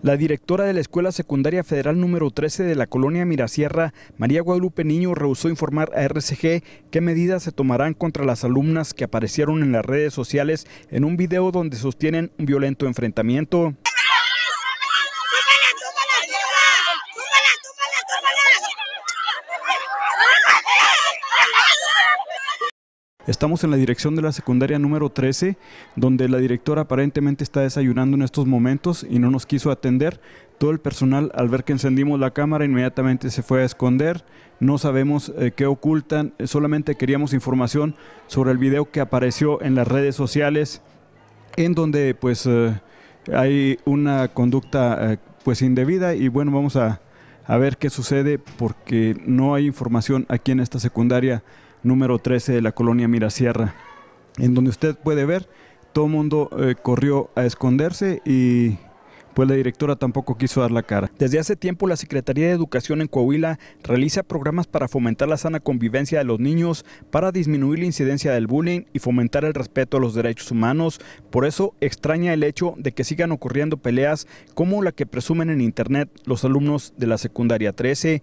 La directora de la Escuela Secundaria Federal número 13 de la colonia Mirasierra, María Guadalupe Niño, rehusó informar a RCG qué medidas se tomarán contra las alumnas que aparecieron en las redes sociales en un video donde sostienen un violento enfrentamiento. Estamos en la dirección de la secundaria número 13, donde la directora aparentemente está desayunando en estos momentos y no nos quiso atender. Todo el personal, al ver que encendimos la cámara, inmediatamente se fue a esconder. No sabemos eh, qué ocultan, eh, solamente queríamos información sobre el video que apareció en las redes sociales, en donde pues eh, hay una conducta pues indebida y bueno, vamos a, a ver qué sucede porque no hay información aquí en esta secundaria número 13 de la colonia Mirasierra, en donde usted puede ver, todo el mundo eh, corrió a esconderse y pues la directora tampoco quiso dar la cara. Desde hace tiempo la Secretaría de Educación en Coahuila realiza programas para fomentar la sana convivencia de los niños, para disminuir la incidencia del bullying y fomentar el respeto a los derechos humanos. Por eso extraña el hecho de que sigan ocurriendo peleas como la que presumen en internet los alumnos de la secundaria 13,